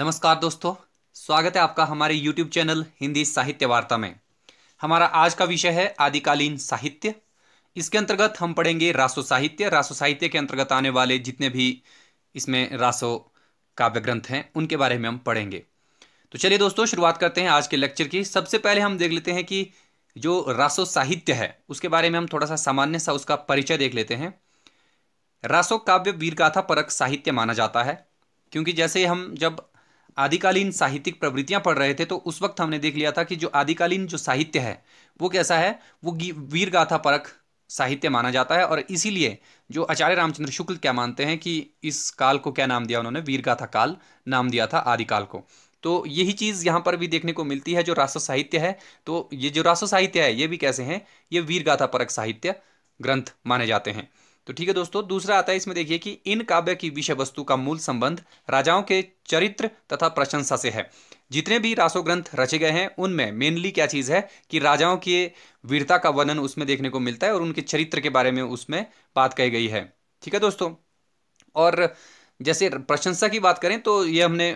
नमस्कार दोस्तों स्वागत है आपका हमारे YouTube चैनल हिंदी साहित्य वार्ता में हमारा आज का विषय है आदिकालीन साहित्य इसके अंतर्गत हम पढ़ेंगे रासो साहित्य रासो साहित्य के अंतर्गत आने वाले जितने भी इसमें रासो काव्य ग्रंथ हैं उनके बारे में हम पढ़ेंगे तो चलिए दोस्तों शुरुआत करते हैं आज के लेक्चर की सबसे पहले हम देख लेते हैं कि जो रासो साहित्य है उसके बारे में हम थोड़ा सा सामान्य सा उसका परिचय देख लेते हैं रासो काव्य वीरगाथा परक साहित्य माना जाता है क्योंकि जैसे हम जब आदिकालीन साहित्यिक प्रवृत्तियां पढ़ रहे थे तो उस वक्त हमने देख लिया था कि जो आदिकालीन जो साहित्य है वो कैसा है वो वीर गाथा परख साहित्य माना जाता है और इसीलिए जो आचार्य रामचंद्र शुक्ल क्या मानते हैं कि इस काल को क्या नाम दिया उन्होंने वीरगाथा काल नाम दिया था आदिकाल को तो यही चीज़ यहाँ पर भी देखने को मिलती है जो राष्ट्र साहित्य है तो ये जो राष्ट्र साहित्य है ये भी कैसे हैं ये वीरगाथा परक साहित्य ग्रंथ माने जाते हैं तो ठीक है दोस्तों दूसरा आता है इसमें देखिए कि इन काव्य की विषय वस्तु का मूल संबंध राजाओं के चरित्र तथा प्रशंसा से है जितने भी रासो ग्रंथ रचे गए हैं उनमें मेनली क्या चीज़ है कि राजाओं की वीरता का वर्णन उसमें देखने को मिलता है और उनके चरित्र के बारे में उसमें बात कही गई है ठीक है दोस्तों और जैसे प्रशंसा की बात करें तो ये हमने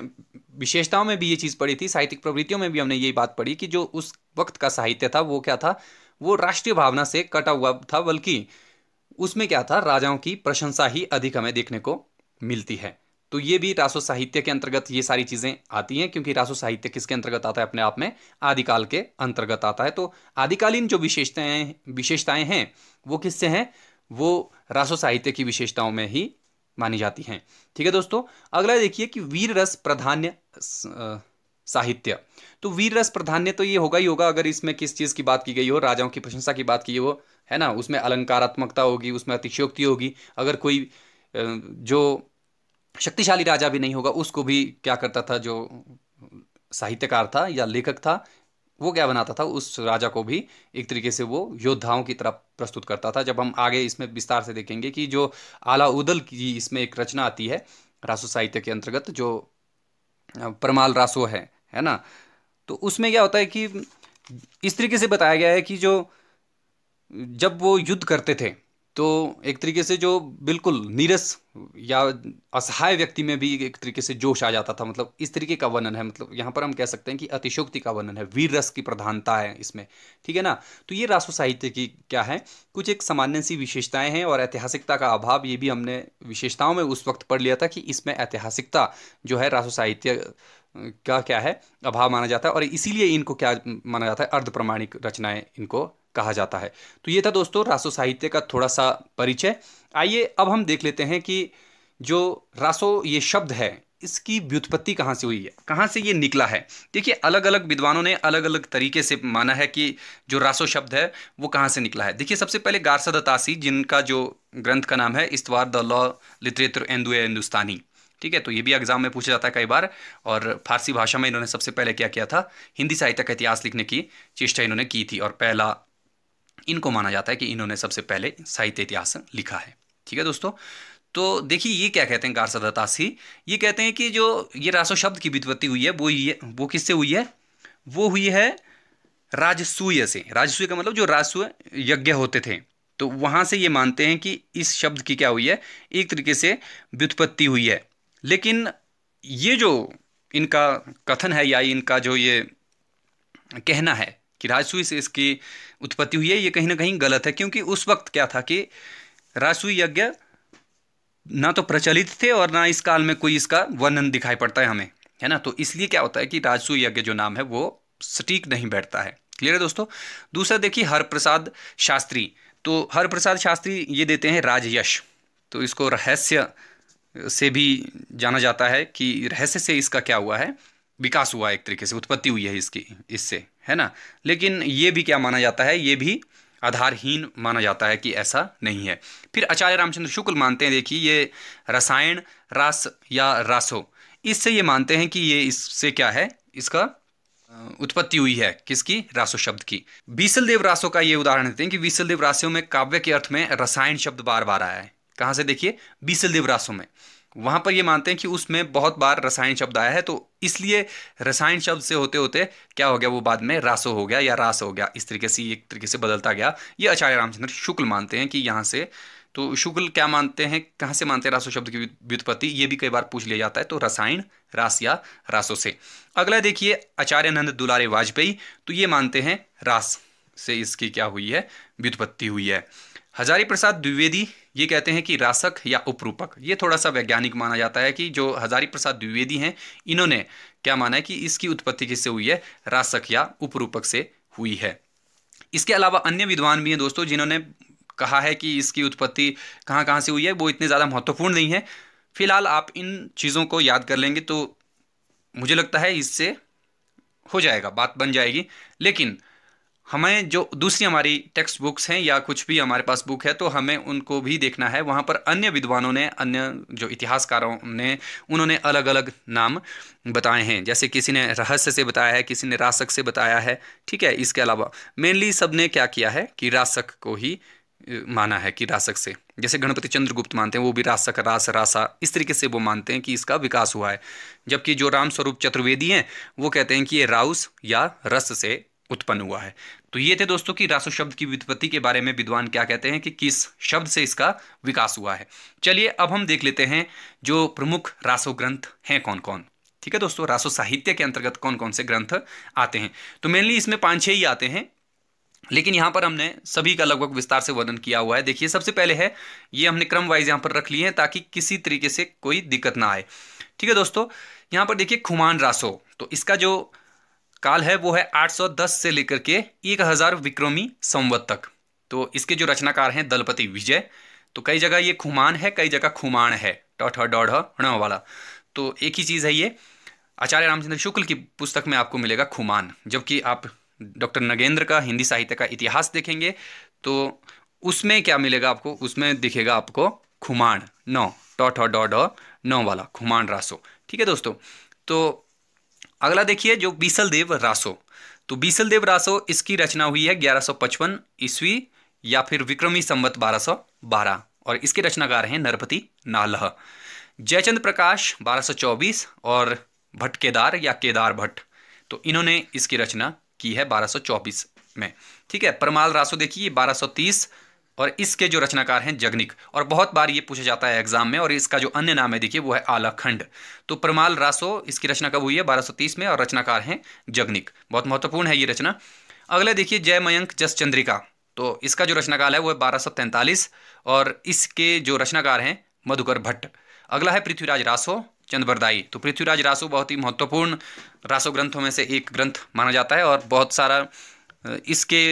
विशेषताओं में भी ये चीज़ पढ़ी थी साहित्यिक प्रवृत्तियों में भी हमने यही बात पढ़ी कि जो उस वक्त का साहित्य था वो क्या था वो राष्ट्रीय भावना से कटा हुआ था बल्कि उसमें क्या था राजाओं की प्रशंसा ही अधिक हमें देखने को मिलती है तो ये भी रासो साहित्य के अंतर्गत ये सारी चीज़ें आती हैं क्योंकि रासो साहित्य किसके अंतर्गत आता है अपने आप में आदिकाल के अंतर्गत आता है तो आदिकालीन जो विशेषताएं विशेषताएं हैं वो किससे हैं वो रासो साहित्य की विशेषताओं में ही मानी जाती हैं ठीक है दोस्तों अगला देखिए कि वीर रस प्राधान्य साहित्य तो वीर रस प्राधान्य तो ये होगा ही होगा अगर इसमें किस चीज़ की बात की गई हो राजाओं की प्रशंसा की बात की हो है ना उसमें अलंकारात्मकता होगी उसमें अतिशयोक्ति होगी अगर कोई जो शक्तिशाली राजा भी नहीं होगा उसको भी क्या करता था जो साहित्यकार था या लेखक था वो क्या बनाता था उस राजा को भी एक तरीके से वो योद्धाओं की तरह प्रस्तुत करता था जब हम आगे इसमें विस्तार से देखेंगे कि जो आला उदल की इसमें एक रचना आती है रासो साहित्य के अंतर्गत जो परमाल रासो है है ना तो उसमें क्या होता है कि इस तरीके से बताया गया है कि जो जब वो युद्ध करते थे तो एक तरीके से जो बिल्कुल नीरस या असहाय व्यक्ति में भी एक तरीके से जोश आ जाता था मतलब इस तरीके का वर्णन है मतलब यहाँ पर हम कह सकते हैं कि अतिशोक्ति का वर्णन है वीर रस की प्रधानता है इसमें ठीक है ना तो ये रासो साहित्य की क्या है कुछ एक सामान्य सी विशेषताएं हैं और ऐतिहासिकता का अभाव ये भी हमने विशेषताओं में उस वक्त पढ़ लिया था कि इसमें ऐतिहासिकता जो है रासो साहित्य का क्या है अभाव माना जाता है और इसीलिए इनको क्या माना जाता है अर्ध प्रमाणिक रचनाएं इनको कहा जाता है तो ये था दोस्तों रासो साहित्य का थोड़ा सा परिचय आइए अब हम देख लेते हैं कि जो रासो ये शब्द है इसकी व्युत्पत्ति कहाँ से हुई है कहाँ से ये निकला है देखिए अलग अलग विद्वानों ने अलग अलग तरीके से माना है कि जो रासो शब्द है वो कहाँ से निकला है देखिए सबसे पहले गारसद अतासी जिनका जो ग्रंथ का नाम है इस्तवार द लॉ लिटरेचर एंदुए हिंदुस्तानी ठीक है तो ये भी एग्जाम में पूछा जाता है कई बार और फारसी भाषा में इन्होंने सबसे पहले क्या किया था हिंदी साहित्य का इतिहास लिखने की चेष्टा इन्होंने की थी और पहला इनको माना जाता है कि इन्होंने सबसे पहले साहित्य इतिहास लिखा है ठीक है दोस्तों तो देखिए ये क्या कहते हैं गारसदा तासी ये कहते हैं कि जो ये रासो शब्द की वित्पत्ति हुई है वो ये वो किससे हुई है वो हुई है राजसूय से राजसूय का मतलब जो राजसूय यज्ञ होते थे तो वहां से ये मानते हैं कि इस शब्द की क्या हुई है एक तरीके से व्युत्पत्ति हुई है लेकिन ये जो इनका कथन है या इनका जो ये कहना है कि राजसुई से इसकी उत्पत्ति हुई है ये कहीं ना कहीं गलत है क्योंकि उस वक्त क्या था कि राजसुई यज्ञ ना तो प्रचलित थे और ना इस काल में कोई इसका वर्णन दिखाई पड़ता है हमें है ना तो इसलिए क्या होता है कि राजसुई यज्ञ जो नाम है वो सटीक नहीं बैठता है क्लियर है दोस्तों दूसरा देखिए हरप्रसाद शास्त्री तो हरप्रसाद शास्त्री ये देते हैं राजयश तो इसको रहस्य से भी जाना जाता है कि रहस्य से इसका क्या हुआ है विकास हुआ है एक तरीके से उत्पत्ति हुई है इसकी इससे है ना लेकिन ये भी क्या माना जाता है ये भी आधारहीन माना जाता है कि ऐसा नहीं है फिर आचार्य रामचंद्र शुक्ल मानते हैं देखिए ये रसायन रास या रासो इससे ये मानते हैं कि ये इससे क्या है इसका उत्पत्ति हुई है किसकी रासो शब्द की देव रासो का ये उदाहरण देते हैं कि विसलदेव रासो में काव्य के अर्थ में रसायन शब्द बार बार आया है कहाँ से देखिए बीसल देवरासों में वहाँ पर ये मानते हैं कि उसमें बहुत बार रसायन शब्द आया है तो इसलिए रसायन शब्द से होते होते क्या हो गया वो बाद में रासो हो गया या रास हो गया इस तरीके से एक तरीके से बदलता गया ये आचार्य रामचंद्र शुक्ल मानते हैं कि यहाँ से तो शुक्ल क्या मानते हैं कहाँ से मानते हैं रासो शब्द की व्युत्पत्ति ये भी कई बार पूछ लिया जाता है तो रसायन रास या रासो से अगला देखिए आचार्य नंद दुलारे वाजपेयी तो ये मानते हैं रास से इसकी क्या हुई है व्युत्पत्ति हुई है हजारी प्रसाद द्विवेदी ये कहते हैं कि रासक या उपरूपक ये थोड़ा सा वैज्ञानिक माना जाता है कि जो हजारी प्रसाद द्विवेदी हैं इन्होंने क्या माना है कि इसकी उत्पत्ति किससे हुई है रासक या उपरूपक से हुई है इसके अलावा अन्य विद्वान भी हैं दोस्तों जिन्होंने कहा है कि इसकी उत्पत्ति कहाँ कहाँ से हुई है वो इतने ज़्यादा महत्वपूर्ण नहीं है फिलहाल आप इन चीज़ों को याद कर लेंगे तो मुझे लगता है इससे हो जाएगा बात बन जाएगी लेकिन हमें जो दूसरी हमारी टेक्स्ट बुक्स हैं या कुछ भी हमारे पास बुक है तो हमें उनको भी देखना है वहाँ पर अन्य विद्वानों ने अन्य जो इतिहासकारों ने उन्होंने अलग अलग नाम बताए हैं जैसे किसी ने रहस्य से बताया है किसी ने रासक से बताया है ठीक है इसके अलावा मेनली सब ने क्या किया है कि रासक को ही माना है कि रासक से जैसे गणपति चंद्रगुप्त मानते हैं वो भी रासक रास रासा इस तरीके से वो मानते हैं कि इसका विकास हुआ है जबकि जो रामस्वरूप चतुर्वेदी हैं वो कहते हैं कि ये राउस या रस से उत्पन्न हुआ है तो ये थे दोस्तों कि रासो शब्द की व्युत्पत्ति के बारे में विद्वान क्या कहते हैं कि किस शब्द से इसका विकास हुआ है चलिए अब हम देख लेते हैं जो प्रमुख रासो ग्रंथ हैं कौन कौन ठीक है दोस्तों रासो साहित्य के अंतर्गत कौन कौन से ग्रंथ आते हैं तो मेनली इसमें पांच छह ही आते हैं लेकिन यहां पर हमने सभी का लगभग विस्तार से वर्णन किया हुआ है देखिए सबसे पहले है ये हमने क्रम वाइज यहां पर रख लिए हैं ताकि किसी तरीके से कोई दिक्कत ना आए ठीक है दोस्तों यहां पर देखिए खुमान रासो तो इसका जो काल है वो है 810 से लेकर के 1000 विक्रमी संवत तक तो इसके जो रचनाकार हैं दलपति विजय तो कई जगह ये खुमान है कई जगह खुमान है टठ डॉढ़ ण वाला तो एक ही चीज़ है ये आचार्य रामचंद्र शुक्ल की पुस्तक में आपको मिलेगा खुमान जबकि आप डॉक्टर नगेंद्र का हिंदी साहित्य का इतिहास देखेंगे तो उसमें क्या मिलेगा आपको उसमें दिखेगा आपको खुमान नौ टॉ डॉ नौ वाला खुमान रासो ठीक है दोस्तों तो अगला देखिए जो बीसल देव रासो तो बीसल देव रासो इसकी रचना हुई है 1155 ईस्वी या फिर विक्रमी संवत 1212 और इसके रचनाकार हैं नरपति नालह जयचंद प्रकाश 1224 और भट्ट केदार या केदार भट्ट तो इन्होंने इसकी रचना की है 1224 में ठीक है परमाल रासो देखिए 1230 और इसके जो रचनाकार हैं जगनिक और बहुत बार ये पूछा जाता है एग्जाम में और इसका जो अन्य नाम है देखिए वो है आलाखंड तो प्रमाल रासो इसकी रचना कब हुई है 1230 में और रचनाकार हैं जगनिक बहुत महत्वपूर्ण है ये रचना अगले देखिए जय मयंक जस चंद्रिका तो इसका जो रचनाकाल है वो है बारह और इसके जो रचनाकार हैं मधुकर भट्ट अगला है पृथ्वीराज रासो चंद्रबरदाई तो पृथ्वीराज रासो बहुत ही महत्वपूर्ण रासो ग्रंथों में से एक ग्रंथ माना जाता है और बहुत सारा इसके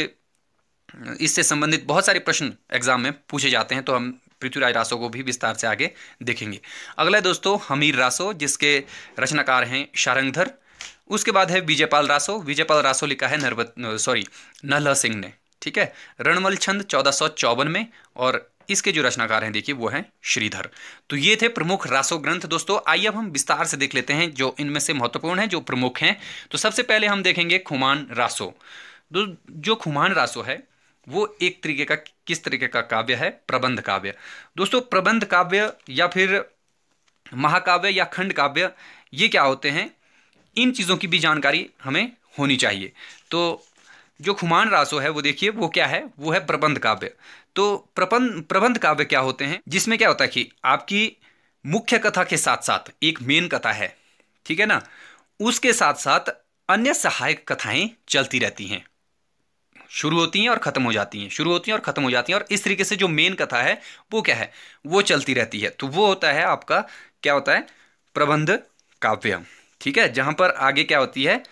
इससे संबंधित बहुत सारे प्रश्न एग्जाम में पूछे जाते हैं तो हम पृथ्वीराज रासो को भी विस्तार से आगे देखेंगे अगला दोस्तों हमीर रासो जिसके रचनाकार हैं शारंगधर उसके बाद है विजयपाल रासो विजयपाल रासो लिखा है नरवत सॉरी नल्ह सिंह ने ठीक है रणमल छंद चौदह में और इसके जो रचनाकार हैं देखिए वो हैं श्रीधर तो ये थे प्रमुख रासो ग्रंथ दोस्तों आइए अब हम विस्तार से देख लेते हैं जो इनमें से महत्वपूर्ण है जो प्रमुख हैं तो सबसे पहले हम देखेंगे खुमान रासो जो खुमान रासो है वो एक तरीके का किस तरीके का काव्य है प्रबंध काव्य दोस्तों प्रबंध काव्य या फिर महाकाव्य या खंड काव्य ये क्या होते हैं इन चीज़ों की भी जानकारी हमें होनी चाहिए तो जो खुमान रासो है वो देखिए वो क्या है वो है प्रबंध काव्य तो प्रबंध प्रबंध काव्य क्या होते हैं जिसमें क्या होता है कि आपकी मुख्य कथा के साथ साथ एक मेन कथा है ठीक है ना उसके साथ साथ अन्य सहायक कथाएं चलती रहती हैं शुरू होती हैं और ख़त्म हो जाती हैं शुरू होती हैं और ख़त्म हो जाती हैं और इस तरीके से जो मेन कथा है वो क्या है वो चलती रहती है तो वो होता है आपका क्या होता है प्रबंध काव्य ठीक है जहां पर आगे क्या होती है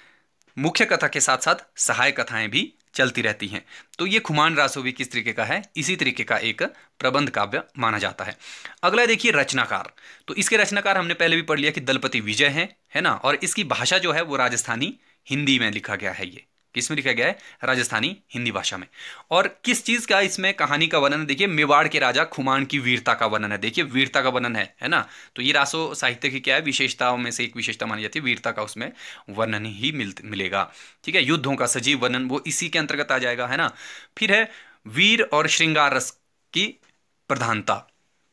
मुख्य कथा के साथ साथ सहायक कथाएं भी चलती रहती हैं तो ये खुमान रासो भी किस तरीके का है इसी तरीके का एक प्रबंध काव्य माना जाता है अगला देखिए रचनाकार तो इसके रचनाकार हमने पहले भी पढ़ लिया कि दलपति विजय हैं है ना और इसकी भाषा जो है वो राजस्थानी हिंदी में लिखा गया है ये किसमें लिखा गया है राजस्थानी हिंदी भाषा में और किस चीज का इसमें कहानी का वर्णन है देखिए मेवाड़ के राजा खुमान की वीरता का वर्णन है देखिए वीरता का वर्णन है है ना तो ये रासो साहित्य की क्या है विशेषताओं में से एक विशेषता मानी जाती है वीरता का उसमें वर्णन ही मिल, मिलेगा ठीक है युद्धों का सजीव वर्णन वो इसी के अंतर्गत आ जाएगा है ना फिर है वीर और श्रृंगार रस की प्रधानता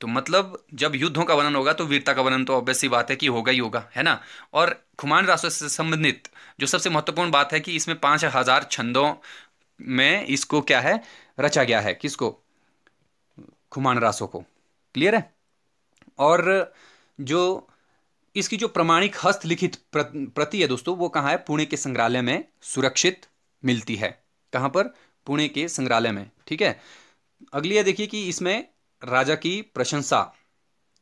तो मतलब जब युद्धों का वर्णन होगा तो वीरता का वर्णन तो ऑब्वियस बात है कि होगा ही होगा है ना और खुमान रासो से संबंधित जो सबसे महत्वपूर्ण बात है कि इसमें पांच हजार छंदों में इसको क्या है रचा गया है किसको खुमान रासो को क्लियर है और जो इसकी जो प्रमाणिक हस्तलिखित प्रति है दोस्तों वो कहाँ है पुणे के संग्रहालय में सुरक्षित मिलती है कहाँ पर पुणे के संग्रहालय में ठीक है अगली है देखिए कि इसमें राजा की प्रशंसा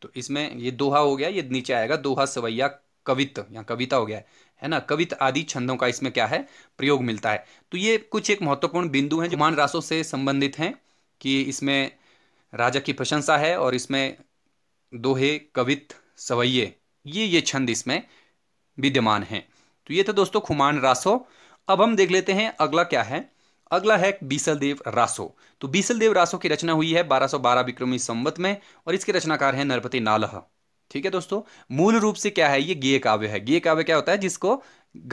तो इसमें ये दोहा हो गया ये नीचे आएगा दोहा सवैया कवित या कविता हो गया है है ना कवित आदि छंदों का इसमें क्या है प्रयोग मिलता है तो ये कुछ एक महत्वपूर्ण बिंदु हैं जो मान रासों से संबंधित हैं कि इसमें राजा की प्रशंसा है और इसमें दोहे कवित सवैये ये ये छंद इसमें विद्यमान हैं तो ये था दोस्तों खुमान रासो अब हम देख लेते हैं अगला क्या है अगला है बीसलदेव रासो तो बीसलदेव रासो की रचना हुई है 1212 सौ विक्रमी संवत में और इसके रचनाकार हैं नरपति नालह ठीक है दोस्तों मूल रूप से क्या है ये गेय काव्य है गेय काव्य क्या होता है जिसको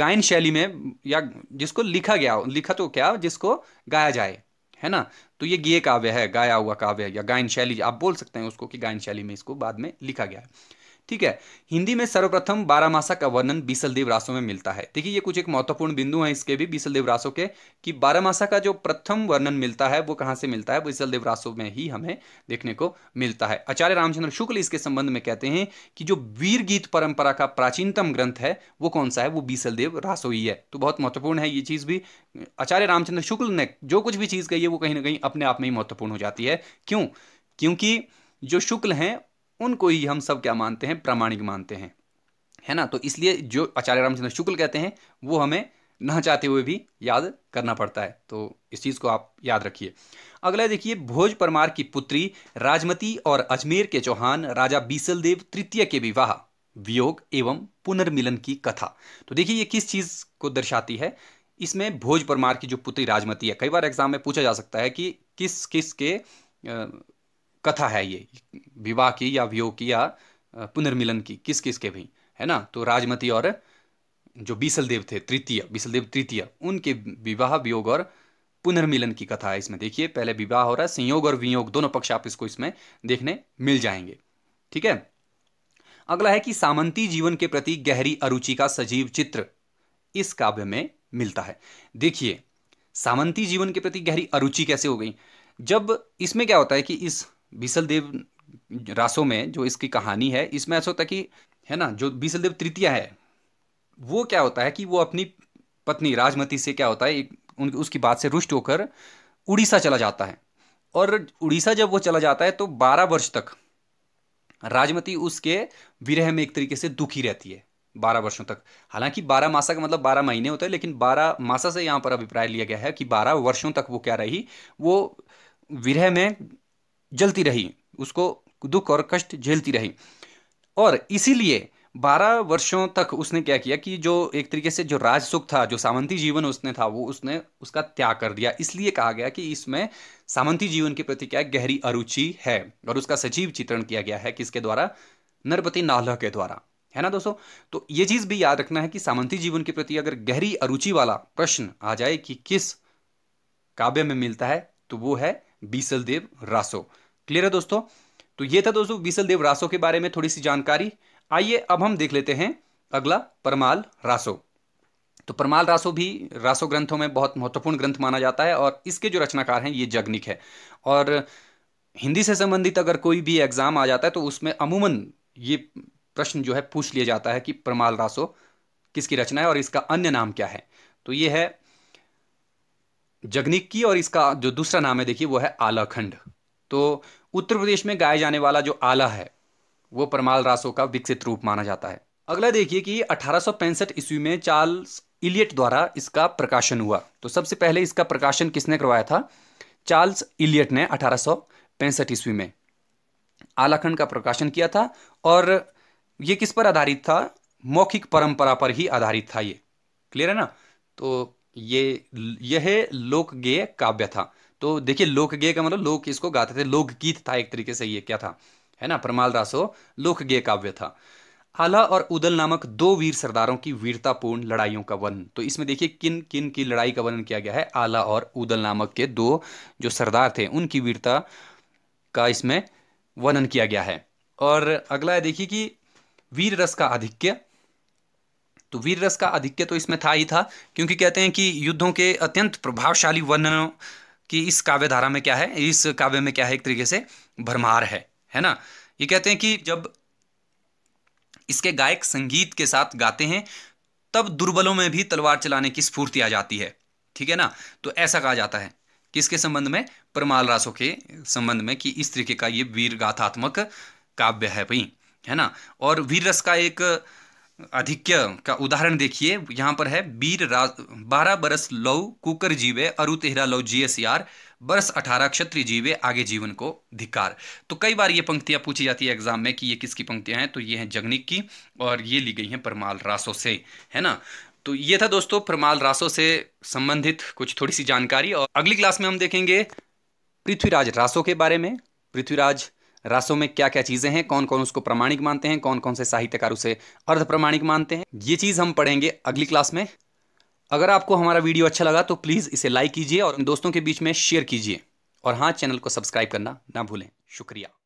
गायन शैली में या जिसको लिखा गया लिखा तो क्या जिसको गाया जाए है ना तो ये गेय काव्य है गाया हुआ काव्य है या गायन शैली आप बोल सकते हैं उसको कि गायन शैली में इसको बाद में लिखा गया है ठीक है हिंदी में सर्वप्रथम बारामासा का वर्णन बीसल देव में मिलता है देखिए ये कुछ एक महत्वपूर्ण बिंदु है इसके भी बीसल देव के कि बारामासा का जो प्रथम वर्णन मिलता है वो कहां से मिलता है बीसल देव में ही हमें देखने को मिलता है आचार्य रामचंद्र शुक्ल इसके संबंध में कहते हैं कि जो वीर गीत परंपरा का प्राचीनतम ग्रंथ है वो कौन सा है वो बीसल देव रासो ही है तो बहुत महत्वपूर्ण है ये चीज़ भी आचार्य रामचंद्र शुक्ल ने जो कुछ भी चीज़ कही है वो कहीं ना कहीं अपने आप में ही महत्वपूर्ण हो जाती है क्यों क्योंकि जो शुक्ल हैं उनको ही हम सब क्या मानते हैं प्रामाणिक मानते हैं है ना तो इसलिए जो आचार्य रामचंद्र शुक्ल कहते हैं वो हमें न चाहते हुए भी याद करना पड़ता है तो इस चीज़ को आप याद रखिए अगला देखिए भोज परमार की पुत्री राजमती और अजमेर के चौहान राजा बीसल देव तृतीय के विवाह वियोग एवं पुनर्मिलन की कथा तो देखिए ये किस चीज़ को दर्शाती है इसमें भोज परमार की जो पुत्री राजमती है कई बार एग्जाम में पूछा जा सकता है कि किस किस के कथा है ये विवाह की या वियोग की या पुनर्मिलन की किस किस के भी है ना तो राजमती और जो बीसल देव थे तृतीय बीसल देव तृतीय उनके विवाह वियोग और पुनर्मिलन की कथा है इसमें देखिए पहले विवाह हो रहा है संयोग और वियोग दोनों पक्ष आप इसको इसमें देखने मिल जाएंगे ठीक है अगला है कि सामंती जीवन के प्रति गहरी अरुचि का सजीव चित्र इस काव्य में मिलता है देखिए सामंती जीवन के प्रति गहरी अरुचि कैसे हो गई जब इसमें क्या होता है कि इस बीसल देव रासों में जो इसकी कहानी है इसमें ऐसा होता है कि है ना जो बीसल देव तृतीय है वो क्या होता है कि वो अपनी पत्नी राजमती से क्या होता है एक उन उसकी बात से रुष्ट होकर उड़ीसा चला जाता है और उड़ीसा जब वो चला जाता है तो बारह वर्ष तक राजमती उसके विरह में एक तरीके से दुखी रहती है बारह वर्षों तक हालांकि बारह मासा का मतलब बारह महीने होता है लेकिन बारह मासा से यहाँ पर अभिप्राय लिया गया है कि बारह वर्षों तक वो क्या रही वो विरह में जलती रही उसको दुख और कष्ट झेलती रही और इसीलिए बारह वर्षों तक उसने क्या किया कि जो एक तरीके से जो राजसुख था जो सामंती जीवन उसने था वो उसने उसका त्याग कर दिया इसलिए कहा गया कि इसमें सामंती जीवन के प्रति क्या गहरी अरुचि है और उसका सजीव चित्रण किया गया है किसके द्वारा नरपति नाह के द्वारा है ना दोस्तों तो ये चीज़ भी याद रखना है कि सामंती जीवन के प्रति अगर गहरी अरुचि वाला प्रश्न आ जाए कि किस काव्य में मिलता है तो वो है बीसलदेव रासो क्लियर है दोस्तों तो ये था दोस्तों विशल देव रासो के बारे में थोड़ी सी जानकारी आइए अब हम देख लेते हैं अगला परमाल रासो तो परमाल रासो भी रासो ग्रंथों में बहुत महत्वपूर्ण ग्रंथ माना जाता है और इसके जो रचनाकार हैं ये जगनिक है और हिंदी से संबंधित अगर कोई भी एग्ज़ाम आ जाता है तो उसमें अमूमन ये प्रश्न जो है पूछ लिया जाता है कि परमाल रासो किसकी रचना है और इसका अन्य नाम क्या है तो ये है जगनिक की और इसका जो दूसरा नाम है देखिए वो है आलाखंड तो उत्तर प्रदेश में गाया जाने वाला जो आला है वो परमाल रासो का विकसित रूप माना जाता है अगला देखिए कि अठारह ईस्वी में चार्ल्स इलियट द्वारा इसका प्रकाशन हुआ तो सबसे पहले इसका प्रकाशन किसने करवाया था चार्ल्स इलियट ने अठारह ईस्वी में आलाखंड का प्रकाशन किया था और ये किस पर आधारित था मौखिक परंपरा पर ही आधारित था ये क्लियर है ना तो ये यह लोक गेय काव्य था तो देखिए लोकगेय का मतलब लोग इसको गाते थे लोकगीत था एक तरीके से ये क्या था है ना परमाल रासो लोकगेय काव्य था आला और उदल नामक दो वीर सरदारों की वीरतापूर्ण लड़ाइयों का वर्णन तो इसमें देखिए किन किन की लड़ाई का वर्णन किया गया है आला और उदल नामक के दो जो सरदार थे उनकी वीरता का इसमें वर्णन किया गया है और अगला है देखिए कि वीर रस का आधिक्य तो वीर रस का आधिक्य तो इसमें था ही था क्योंकि कहते हैं कि युद्धों के अत्यंत प्रभावशाली वर्णनों कि इस काव्य धारा में क्या है इस काव्य में क्या है एक तरीके से भरमार है है ना ये कहते हैं कि जब इसके गायक संगीत के साथ गाते हैं तब दुर्बलों में भी तलवार चलाने की स्फूर्ति आ जाती है ठीक है ना तो ऐसा कहा जाता है किसके संबंध में परमाल रासो के संबंध में कि इस तरीके का ये वीर गाथात्मक काव्य है भाई है ना और वीर रस का एक अधिक्य का उदाहरण देखिए यहाँ पर है वीर राज बारह बरस लव कुकर जीवे अरु तेहरा लव जी एस आर बरस अठारह क्षत्रिय जीवे आगे जीवन को धिकार तो कई बार ये पंक्तियाँ पूछी जाती है एग्जाम में कि ये किसकी पंक्तियाँ हैं तो ये हैं जगनिक की और ये ली गई हैं परमाल रासो से है ना तो ये था दोस्तों परमाल रासो से संबंधित कुछ थोड़ी सी जानकारी और अगली क्लास में हम देखेंगे पृथ्वीराज रासो के बारे में पृथ्वीराज रासों में क्या क्या चीज़ें हैं कौन कौन उसको प्रमाणिक मानते हैं कौन कौन से साहित्यकार उसे अर्ध प्रमाणिक मानते हैं ये चीज़ हम पढ़ेंगे अगली क्लास में अगर आपको हमारा वीडियो अच्छा लगा तो प्लीज़ इसे लाइक कीजिए और दोस्तों के बीच में शेयर कीजिए और हाँ चैनल को सब्सक्राइब करना ना भूलें शुक्रिया